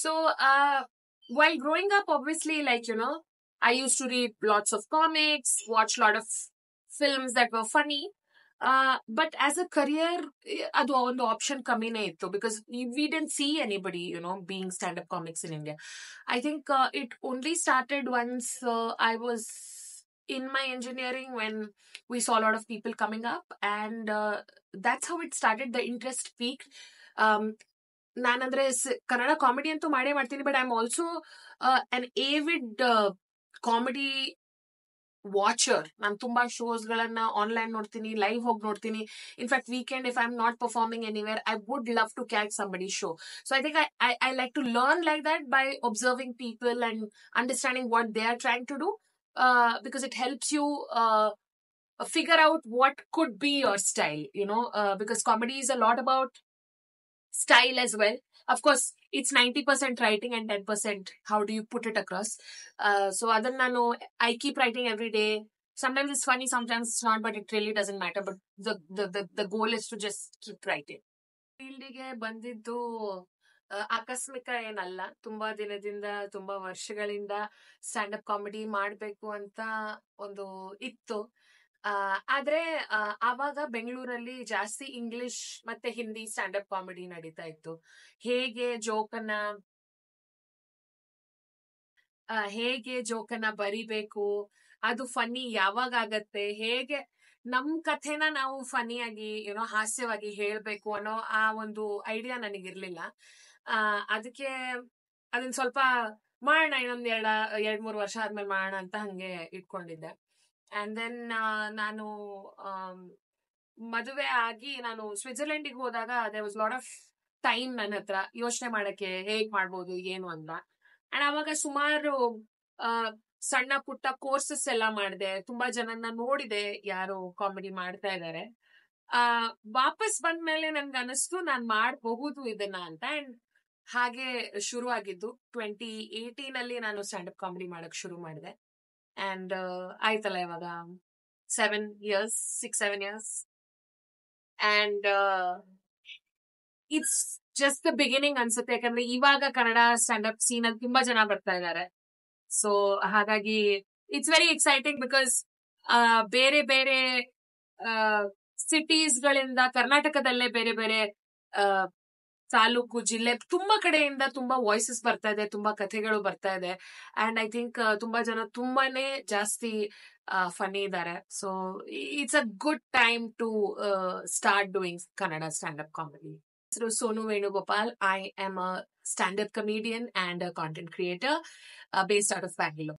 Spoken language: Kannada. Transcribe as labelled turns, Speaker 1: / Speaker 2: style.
Speaker 1: So, uh, while growing up, obviously, like, you know, I used to read lots of comics, watch a lot of films that were funny. Uh, but as a career, eh, option ಒಂದು option though, because we didn't see anybody, you know, being stand-up comics in India. I think uh, it only started once uh, I was in my engineering when we saw a lot of people coming up and uh, that's how it started the interest peaked um, ನಾನಂದ್ರೆ ಕನ್ನಡ ಕಾಮಿಡಿ ಅಂತೂ ಮಾಡೇ ಮಾಡ್ತೀನಿ but I am also an avid comedy watcher ನಾನು ತುಂಬಾ ಶೋಸ್ ಗಳನ್ನ ಆನ್ಲೈನ್ ನೋಡ್ತೀನಿ ಲೈವ್ ಹೋಗಿ ನೋಡ್ತೀನಿ in fact weekend if I am not performing anywhere I would love to catch somebody show so I think I I like to learn like that by observing people and understanding what they are trying to do because it helps you figure out what could be your style you know uh, because comedy is a lot about style as well of course it's 90% writing and 10% how do you put it across uh, so other than know, i keep writing every day sometimes it's funny sometimes it's not but it really doesn't matter but the the the, the goal is to just keep writing ಫೀಲ್ಡಿಗೆ ಬಂದಿದ್ದು ಆಕಸ್ಮಿಕ ಏನಲ್ಲ ತುಂಬಾ ದಿನದಿಂದ ತುಂಬಾ ವರ್ಷಗಳಿಂದ ಸ್ಟ್ಯಾಂಡ್ ಅಪ್ ಕಾಮಿಡಿ ಮಾಡಬೇಕು ಅಂತ ಒಂದು ಇತ್ತು ಆದ್ರೆ ಆವಾಗ ಬೆಂಗಳೂರಲ್ಲಿ ಜಾಸ್ತಿ ಇಂಗ್ಲಿಷ್ ಮತ್ತೆ ಹಿಂದಿ ಸ್ಟ್ಯಾಂಡ್ ಅಪ್ ಕಾಮಿಡಿ ನಡೀತಾ ಇತ್ತು ಹೇಗೆ ಜೋಕನ್ನ ಹೇಗೆ ಜೋಕನ್ನ ಬರಿಬೇಕು ಅದು ಫನಿ ಯಾವಾಗ ಆಗತ್ತೆ ಹೇಗೆ ನಮ್ ಕಥೆನ ನಾವು ಫನಿಯಾಗಿ ಏನೋ ಹಾಸ್ಯವಾಗಿ ಹೇಳ್ಬೇಕು ಅನ್ನೋ ಆ ಒಂದು ಐಡಿಯಾ ನನಗಿರ್ಲಿಲ್ಲ ಆ ಅದಕ್ಕೆ ಅದನ್ನ ಸ್ವಲ್ಪ ಮಾಡೋಣ ಇನ್ನೊಂದ್ ಎರಡ ಎರಡ್ ಮೂರ್ ವರ್ಷ ಆದ್ಮೇಲೆ ಮಾಡೋಣ ಅಂತ ಹಂಗೆ ಇಟ್ಕೊಂಡಿದ್ದೆ ಅಂಡ್ ದೆನ್ ನಾನು ಮದುವೆ ಆಗಿ ನಾನು ಸ್ವಿಟ್ಜರ್ಲೆಂಡಿಗೆ ಹೋದಾಗ they was lot of time ನನ್ನ ಹತ್ರ ಯೋಚನೆ ಮಾಡಕ್ಕೆ ಹೇಗ್ ಮಾಡ್ಬೋದು ಏನು ಅಂತ ಅಂಡ್ ಅವಾಗ ಸುಮಾರು ಸಣ್ಣ ಪುಟ್ಟ ಕೋರ್ಸಸ್ ಎಲ್ಲ ಮಾಡಿದೆ ತುಂಬಾ ಜನನ್ನ ನೋಡಿದೆ ಯಾರು ಕಾಮಿಡಿ ಮಾಡ್ತಾ ಇದ್ದಾರೆ ಆ ವಾಪಸ್ ಬಂದ್ಮೇಲೆ ನನ್ಗೆ ಅನಿಸ್ತು ನಾನ್ ಮಾಡಬಹುದು ಇದನ್ನ ಅಂತ ಅಂಡ್ ಹಾಗೆ ಶುರು ಆಗಿದ್ದು ಟ್ವೆಂಟಿ ಏಯ್ಟೀನಲ್ಲಿ ನಾನು ಸ್ಟ್ಯಾಂಡಪ್ ಕಾಮಿಡಿ ಮಾಡಕ್ ಶುರು ಮಾಡಿದೆ ಅಂಡ್ uh, ಆಯ್ತಲ್ಲ ಇವಾಗ seven years six seven years and it's just the beginning ಅನ್ಸುತ್ತೆ ಯಾಕಂದ್ರೆ ಇವಾಗ ಕನ್ನಡ ಸ್ಟ್ಯಾಂಡ್ ಅಪ್ ಸೀನ್ ಅಲ್ಲಿ ತುಂಬಾ ಜನ ಬರ್ತಾ ಇದ್ದಾರೆ ಸೊ ಹಾಗಾಗಿ ಇಟ್ಸ್ ವೆರಿ ಎಕ್ಸೈಟಿಂಗ್ ಬಿಕಾಸ್ ಬೇರೆ ಬೇರೆ ಸಿಟೀಸ್ ಗಳಿಂದ ಕರ್ನಾಟಕದಲ್ಲೇ ಬೇರೆ ಬೇರೆ चालू कु जिले ತುಂಬಾ ಕಡೆಯಿಂದ ತುಂಬಾ ವಾಯ್ಸಸ್ ಬರ್ತಾ ಇದೆ ತುಂಬಾ ಕಥೆಗಳು ಬರ್ತಾ ಇದೆ ಅಂಡ್ ಐ थिंक ತುಂಬಾ ಜನ ತುಂಬಾನೇ ಜಾಸ್ತಿ ಫನ್ನಿ ಇದ್ದಾರೆ so it's a good time to start doing Kannada standup comedy so Sonu Venu Bapal I am standup comedian and content creator based out of Bengaluru